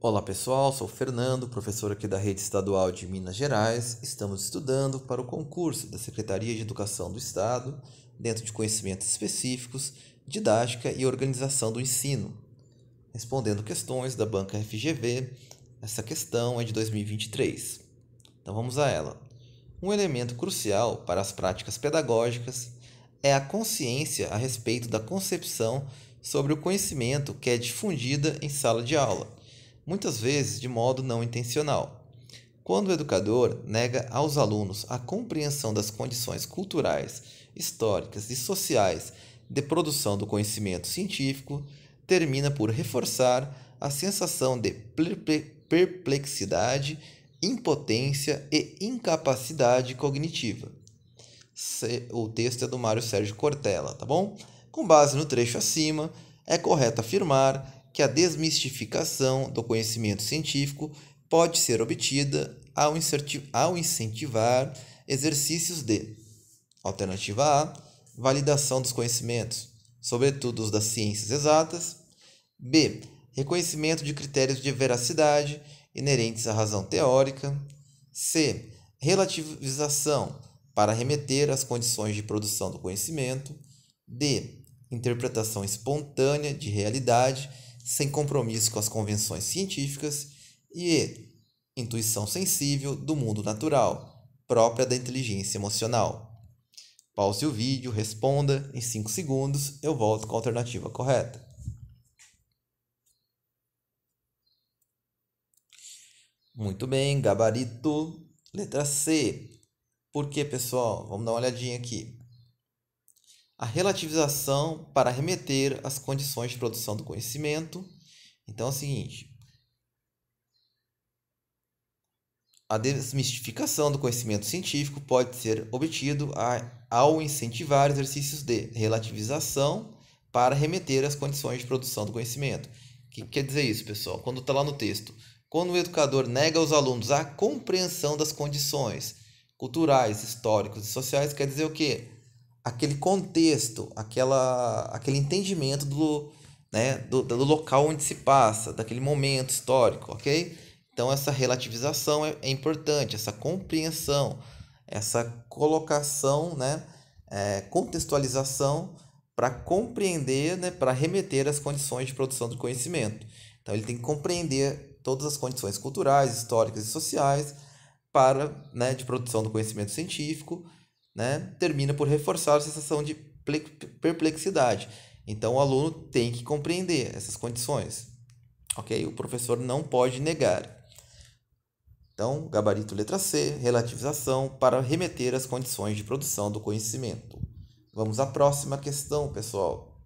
Olá pessoal, sou Fernando, professor aqui da Rede Estadual de Minas Gerais. Estamos estudando para o concurso da Secretaria de Educação do Estado, dentro de conhecimentos específicos, didática e organização do ensino. Respondendo questões da banca FGV, essa questão é de 2023. Então vamos a ela. Um elemento crucial para as práticas pedagógicas é a consciência a respeito da concepção sobre o conhecimento que é difundida em sala de aula muitas vezes de modo não intencional. Quando o educador nega aos alunos a compreensão das condições culturais, históricas e sociais de produção do conhecimento científico, termina por reforçar a sensação de perplexidade, impotência e incapacidade cognitiva. O texto é do Mário Sérgio Cortella, tá bom? Com base no trecho acima, é correto afirmar que a desmistificação do conhecimento científico pode ser obtida ao, ao incentivar exercícios de alternativa A, validação dos conhecimentos, sobretudo os das ciências exatas, B, reconhecimento de critérios de veracidade inerentes à razão teórica, C, relativização para remeter às condições de produção do conhecimento, D, interpretação espontânea de realidade sem compromisso com as convenções científicas e intuição sensível do mundo natural, própria da inteligência emocional. Pause o vídeo, responda, em 5 segundos eu volto com a alternativa correta. Muito bem, gabarito, letra C. Por que, pessoal? Vamos dar uma olhadinha aqui a relativização para remeter às condições de produção do conhecimento. Então é o seguinte: a desmistificação do conhecimento científico pode ser obtido a, ao incentivar exercícios de relativização para remeter às condições de produção do conhecimento. O que quer dizer isso, pessoal? Quando está lá no texto, quando o educador nega aos alunos a compreensão das condições culturais, históricas e sociais, quer dizer o quê? aquele contexto, aquela, aquele entendimento do, né, do, do local onde se passa, daquele momento histórico, ok? Então, essa relativização é, é importante, essa compreensão, essa colocação, né, é, contextualização para compreender, né, para remeter às condições de produção do conhecimento. Então, ele tem que compreender todas as condições culturais, históricas e sociais para, né, de produção do conhecimento científico né, termina por reforçar a sensação de perplexidade. Então o aluno tem que compreender essas condições, ok? O professor não pode negar. Então, gabarito letra C, relativização para remeter às condições de produção do conhecimento. Vamos à próxima questão, pessoal.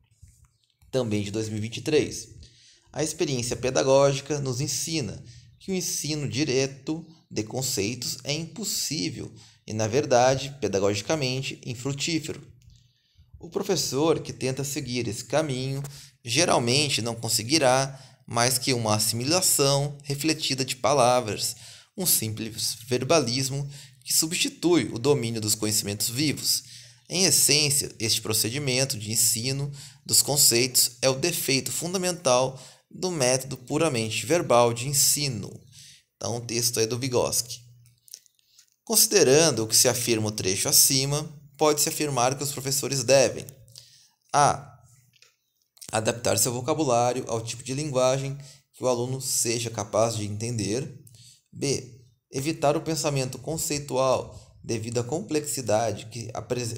Também de 2023. A experiência pedagógica nos ensina que o ensino direto de conceitos é impossível e, na verdade, pedagogicamente infrutífero. O professor que tenta seguir esse caminho geralmente não conseguirá mais que uma assimilação refletida de palavras, um simples verbalismo que substitui o domínio dos conhecimentos vivos. Em essência, este procedimento de ensino dos conceitos é o defeito fundamental do método puramente verbal de ensino. Então, o texto é do Vygotsky. Considerando o que se afirma o trecho acima, pode-se afirmar que os professores devem a. Adaptar seu vocabulário ao tipo de linguagem que o aluno seja capaz de entender. B. Evitar o pensamento conceitual devido à complexidade que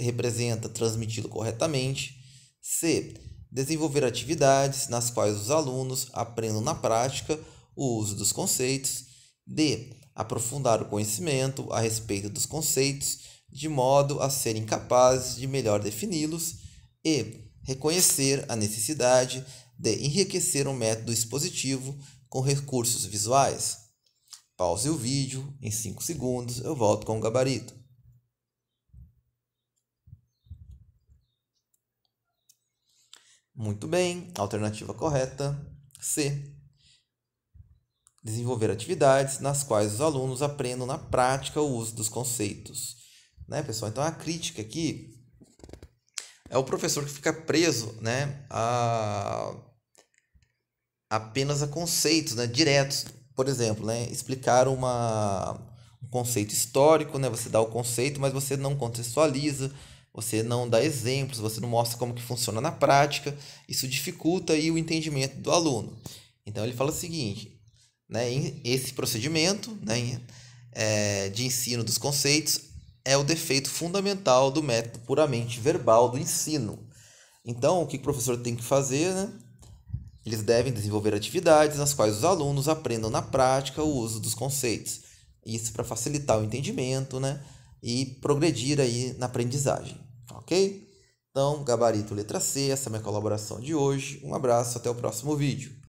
representa transmiti-lo corretamente. C. Desenvolver atividades nas quais os alunos aprendam na prática o uso dos conceitos D. Aprofundar o conhecimento a respeito dos conceitos, de modo a serem capazes de melhor defini-los. E. Reconhecer a necessidade de enriquecer um método expositivo com recursos visuais. Pause o vídeo, em 5 segundos eu volto com o gabarito. Muito bem, alternativa correta C desenvolver atividades nas quais os alunos aprendam na prática o uso dos conceitos. Né, pessoal? Então a crítica aqui é o professor que fica preso né, a apenas a conceitos né, diretos. Por exemplo, né, explicar uma, um conceito histórico, né, você dá o conceito, mas você não contextualiza, você não dá exemplos, você não mostra como que funciona na prática. Isso dificulta aí o entendimento do aluno. Então ele fala o seguinte: né? Esse procedimento né, é, de ensino dos conceitos é o defeito fundamental do método puramente verbal do ensino. Então, o que o professor tem que fazer? Né? Eles devem desenvolver atividades nas quais os alunos aprendam na prática o uso dos conceitos. Isso para facilitar o entendimento né? e progredir aí na aprendizagem. Ok? Então, gabarito letra C, essa é a minha colaboração de hoje. Um abraço, até o próximo vídeo.